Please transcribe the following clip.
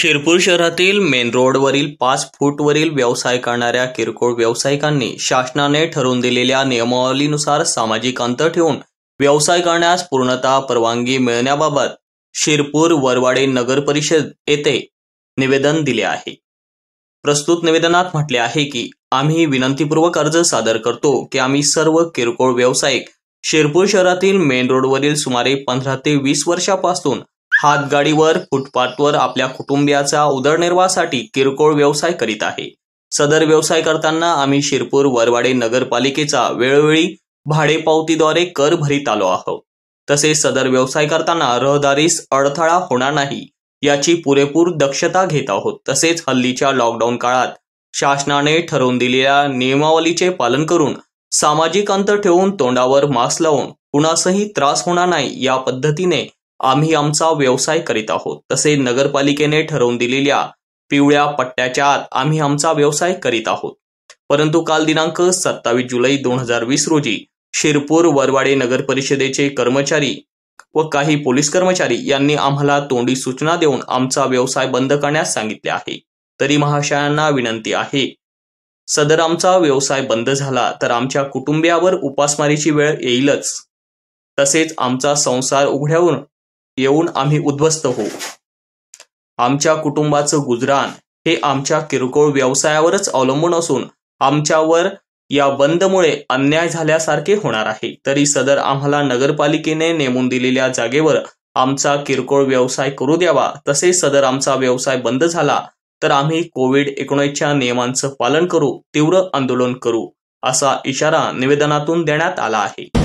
शिरपूर शहरातील मेन रोडवरील पाच फूटवरील व्यवसाय करणाऱ्या किरकोळ व्यावसायिकांनी शासनाने ठरवून दिलेल्या नियमावलीनुसार सामाजिक अंतर ठेवून व्यवसाय करण्यास पूर्णतः परवानगी मिळण्याबाबत शिरपूर वरवाडे नगर परिषद येथे निवेदन दिले आहे प्रस्तुत निवेदनात म्हटले आहे की आम्ही विनंतीपूर्वक अर्ज सादर करतो की आम्ही सर्व किरकोळ व्यावसायिक शिरपूर शहरातील मेन रोडवरील सुमारे पंधरा ते वीस वर्षापासून हातगाडीवर फुटपाथवर आपल्या कुटुंबियाचा उदरनिर्वाहासाठी किरकोळ व्यवसाय करीत आहे सदर व्यवसाय करताना आम्ही शिरपूर वरवाडे नगरपालिकेचा वेळोवेळी भाडेपावतीद्वारे कर भरीत आलो आहोत तसेच सदर व्यवसाय करताना रहदारीस अडथळा होणार नाही याची पुरेपूर दक्षता घेत आहोत तसेच हल्लीच्या लॉकडाऊन काळात शासनाने ठरवून दिलेल्या नियमावलीचे पालन करून सामाजिक अंतर ठेवून तोंडावर मास्क लावून कुणासही त्रास होणार नाही या पद्धतीने आम्ही आमचा व्यवसाय करीत आहोत तसे नगरपालिकेने ठरवून दिलेल्या पिवळ्या पट्ट्याच्या आत आम्ही आमचा व्यवसाय करीत आहोत परंतु काल दिनांक सत्तावीस जुलै दोन हजार वीस रोजी शिरपूर वरवाडे नगर परिषदेचे कर्मचारी व काही पोलीस कर्मचारी यांनी आम्हाला तोंडी सूचना देऊन आमचा व्यवसाय बंद करण्यास सांगितले आहे तरी महाशयांना विनंती आहे सदर आमचा व्यवसाय बंद झाला तर आमच्या कुटुंबियावर उपासमारीची वेळ येईलच तसेच आमचा संसार उघड्यावरून येऊन आम्ही उद्ध्वस्त होऊ आमच्या कुटुंबाचं गुजराण हे आमच्या किरकोळ व्यवसायावरच अवलंबून असून आमच्यावर या बंदमुळे अन्याय झाल्यासारखे होणार आहे तरी सदर आम्हाला नगरपालिकेने नेमून दिलेल्या जागेवर आमचा किरकोळ व्यवसाय करू द्यावा तसेच सदर आमचा व्यवसाय बंद झाला तर आम्ही कोविड एकोणीसच्या नियमांचं पालन करू तीव्र आंदोलन करू असा इशारा निवेदनातून देण्यात आला आहे